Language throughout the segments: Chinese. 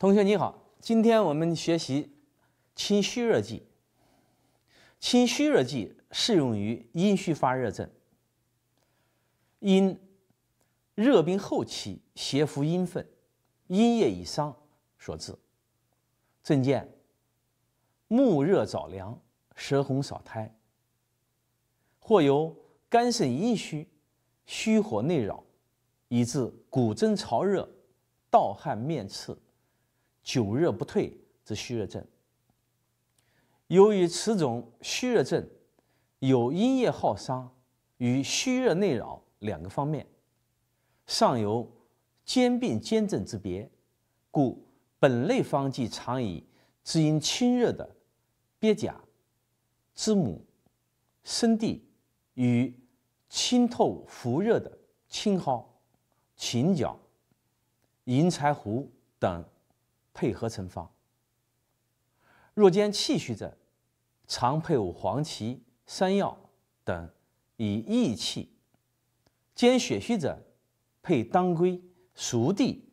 同学你好，今天我们学习清虚热剂。清虚热剂适用于阴虚发热症，因热病后期邪伏阴分，阴液已伤所致。症见目热早凉，舌红少苔，或由肝肾阴虚，虚火内扰，以致骨蒸潮热，盗汗面赤。久热不退之虚热症，由于此种虚热症有阴液耗伤与虚热内扰两个方面，尚有兼病兼症之别，故本类方剂常以滋阴清热的鳖甲、知母、生地与清透伏热的青蒿、秦角、银柴胡等。配合成方，若兼气虚者，常配伍黄芪、山药等以益气；兼血虚者，配当归、熟地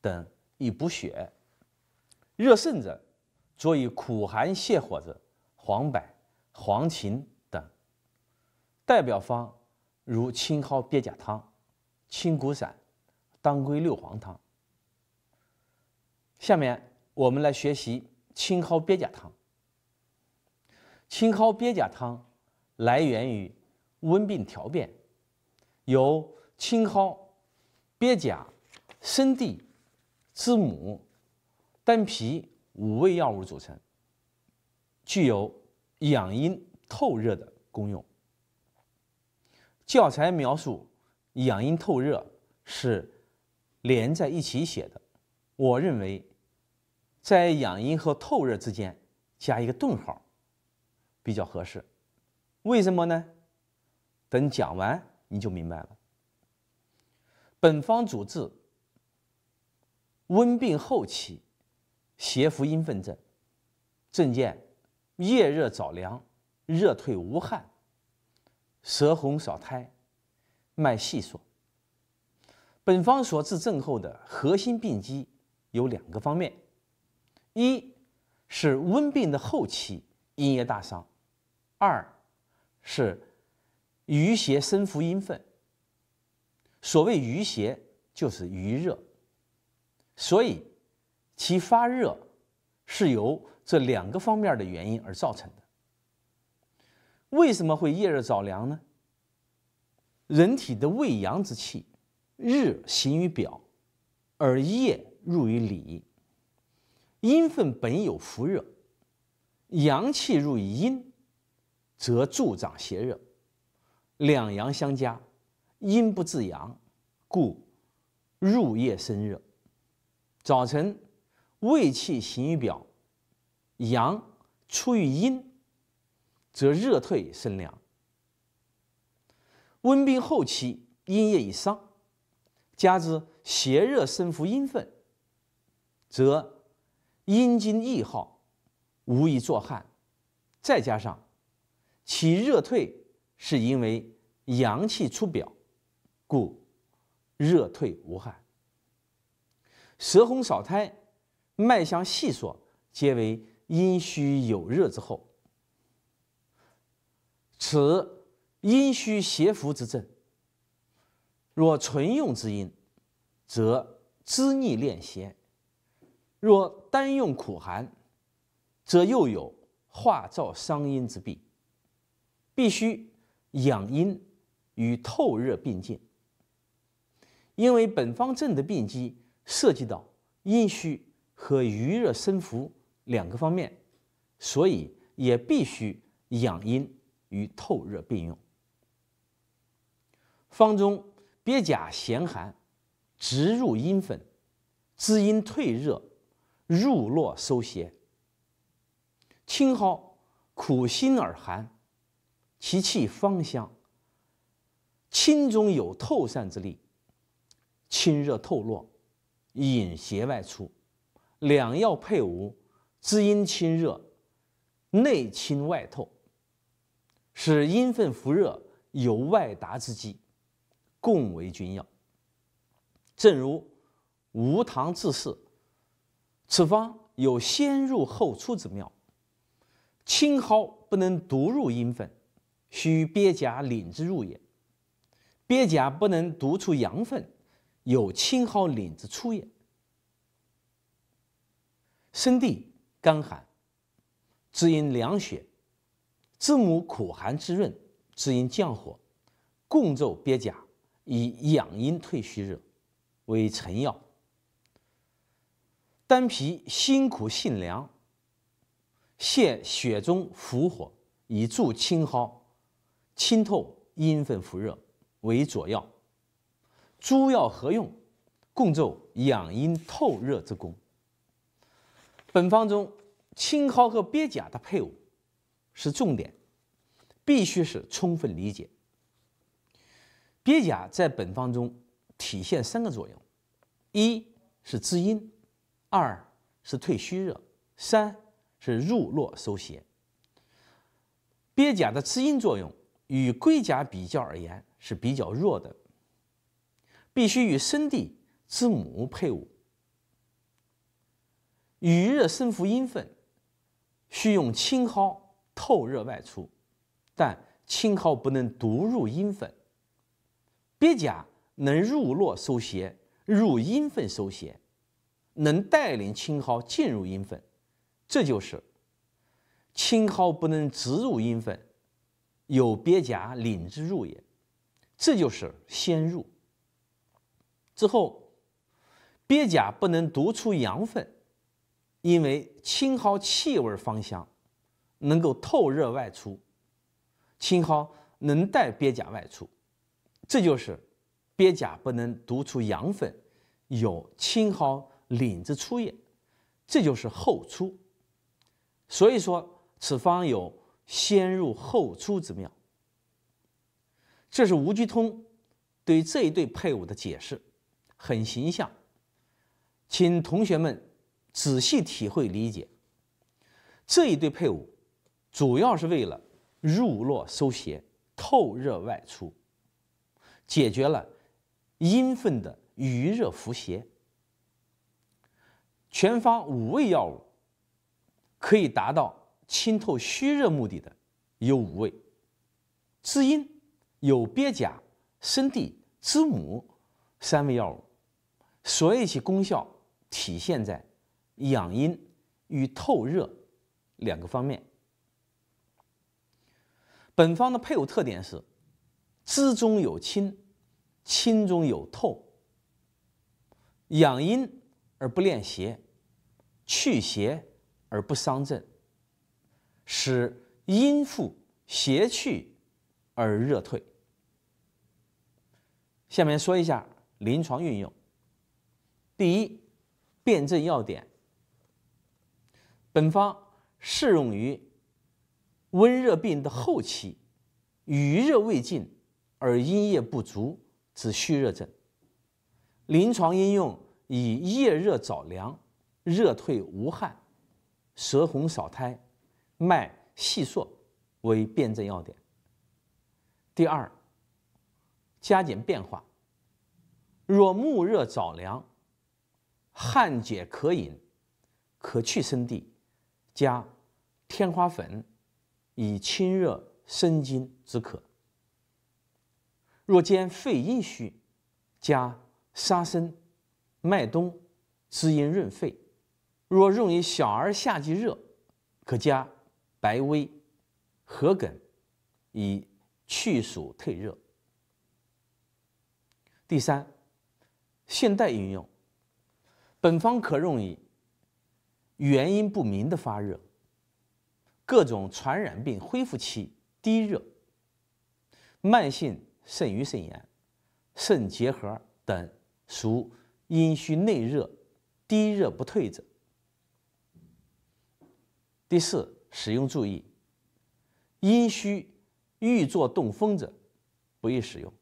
等以补血；热盛者，佐以苦寒泻火者，黄柏、黄芩等。代表方如青蒿鳖甲汤、青谷散、当归六黄汤。下面我们来学习青蒿鳖甲汤。青蒿鳖甲汤来源于温病调变，由青蒿、鳖甲、生地、知母、丹皮五味药物组成，具有养阴透热的功用。教材描述养阴透热是连在一起写的，我认为。在养阴和透热之间加一个顿号，比较合适。为什么呢？等讲完你就明白了。本方主治温病后期邪伏阴分症，症见夜热早凉，热退无汗，舌红少苔，脉细数。本方所治症候的核心病机有两个方面。一是温病的后期阴液大伤，二是余邪生伏阴分。所谓余邪就是余热，所以其发热是由这两个方面的原因而造成的。为什么会夜热早凉呢？人体的胃阳之气日行于表，而夜入于里。阴分本有伏热，阳气入于阴，则助长邪热，两阳相加，阴不自阳，故入夜生热。早晨胃气行于表，阳出于阴，则热退生凉。温病后期阴液已伤，加之邪热生伏阴分，则阴津易耗，无以作汗，再加上其热退，是因为阳气出表，故热退无汗。舌红少苔，脉象细索，皆为阴虚有热之后，此阴虚邪伏之症。若纯用之阴，则滋腻敛邪。若单用苦寒，则又有化燥伤阴之弊，必须养阴与透热并进。因为本方症的病机涉及到阴虚和余热生浮两个方面，所以也必须养阴与透热并用。方中鳖甲咸寒，直入阴分，滋阴退热。入络收邪，青蒿苦辛而寒，其气芳香，清中有透散之力，清热透络，引邪外出。两药配伍，滋阴清热，内清外透，使阴分伏热有外达之机，共为君药。正如吴瑭治世。此方有先入后出之妙，青蒿不能独入阴分，需鳖甲领之入也；鳖甲不能独出阳分，有青蒿领之出也。生地干寒，滋阴凉血；知母苦寒滋润，滋阴降火，共奏鳖甲以养阴退虚热为成药。肝皮辛苦性凉，泻血中浮火，以助清蒿清透阴分浮热为佐药，诸药合用，共奏养阴透热之功。本方中青蒿和鳖甲的配伍是重点，必须是充分理解。鳖甲在本方中体现三个作用，一是滋阴。二是退虚热，三是入络收邪。鳖甲的滋阴作用与龟甲比较而言是比较弱的，必须与生地、之母配伍。与热生服阴分，需用青蒿透热外出，但青蒿不能独入阴分。鳖甲能入络收邪，入阴分收邪。能带领青蒿进入阴分，这就是青蒿不能直入阴分，有鳖甲领之入也，这就是先入。之后，鳖甲不能独出阳分，因为青蒿气味芳香，能够透热外出，青蒿能带鳖甲外出，这就是鳖甲不能独出阳分，有青蒿。领之出也，这就是后出。所以说，此方有先入后出之妙。这是吴鞠通对这一对配伍的解释，很形象，请同学们仔细体会理解。这一对配伍主要是为了入络收邪、透热外出，解决了阴分的余热伏邪。全方五味药物可以达到清透虚热目的的有五味：滋阴有鳖甲、生地、知母三味药物，所以其功效体现在养阴与透热两个方面。本方的配伍特点是滋中有清，清中有透，养阴。而不恋邪，去邪而不伤正，使阴负邪去而热退。下面说一下临床运用。第一，辨证要点：本方适用于温热病的后期，余热未尽而阴液不足之虚热症。临床应用。以夜热早凉，热退无汗，舌红少苔，脉细数为辨证要点。第二，加减变化。若木热早凉，汗解可饮，可去生地，加天花粉，以清热生津止渴。若兼肺阴虚，加沙参。麦冬，滋阴润肺。若用于小儿夏季热，可加白薇、何梗，以祛暑退热。第三，现代应用，本方可用于原因不明的发热、各种传染病恢复期低热、慢性肾盂肾炎、肾结核等属。阴虚内热、低热不退者。第四，使用注意：阴虚欲作动风者，不宜使用。